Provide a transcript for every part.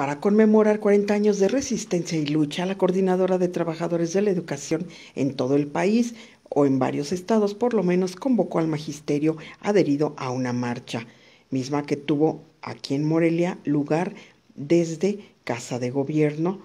Para conmemorar 40 años de resistencia y lucha, la coordinadora de trabajadores de la educación en todo el país o en varios estados por lo menos convocó al magisterio adherido a una marcha, misma que tuvo aquí en Morelia lugar desde Casa de Gobierno,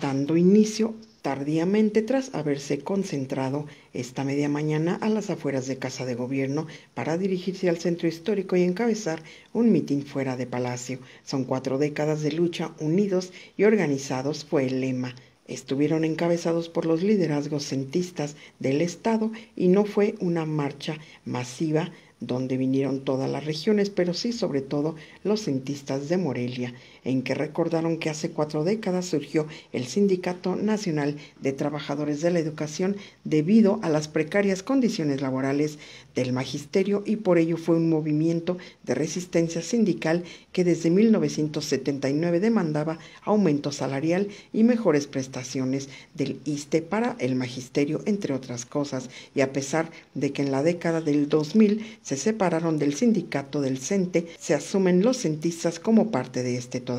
dando inicio tardíamente tras haberse concentrado esta media mañana a las afueras de Casa de Gobierno para dirigirse al centro histórico y encabezar un mitin fuera de Palacio. Son cuatro décadas de lucha, unidos y organizados fue el lema. Estuvieron encabezados por los liderazgos centistas del Estado y no fue una marcha masiva donde vinieron todas las regiones, pero sí sobre todo los centistas de Morelia en que recordaron que hace cuatro décadas surgió el Sindicato Nacional de Trabajadores de la Educación debido a las precarias condiciones laborales del magisterio y por ello fue un movimiento de resistencia sindical que desde 1979 demandaba aumento salarial y mejores prestaciones del ISTE para el magisterio, entre otras cosas, y a pesar de que en la década del 2000 se separaron del sindicato del CENTE, e, se asumen los centistas como parte de este todo.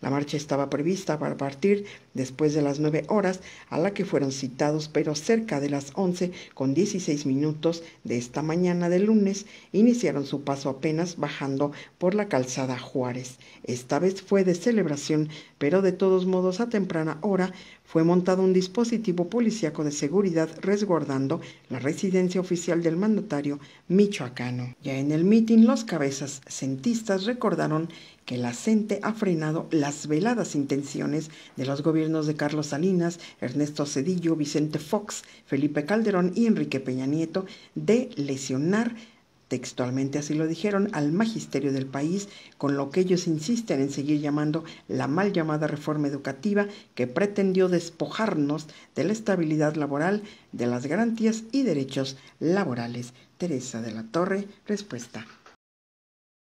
La marcha estaba prevista para partir después de las 9 horas, a la que fueron citados, pero cerca de las 11 con 16 minutos de esta mañana de lunes, iniciaron su paso apenas bajando por la calzada Juárez. Esta vez fue de celebración, pero de todos modos a temprana hora fue montado un dispositivo policíaco de seguridad resguardando la residencia oficial del mandatario michoacano. Ya en el mitin los cabezas centistas recordaron que la gente afrontó reinado las veladas intenciones de los gobiernos de Carlos Salinas, Ernesto Cedillo, Vicente Fox, Felipe Calderón y Enrique Peña Nieto de lesionar Textualmente así lo dijeron al magisterio del país, con lo que ellos insisten en seguir llamando la mal llamada reforma educativa que pretendió despojarnos de la estabilidad laboral, de las garantías y derechos laborales. Teresa de la Torre, respuesta.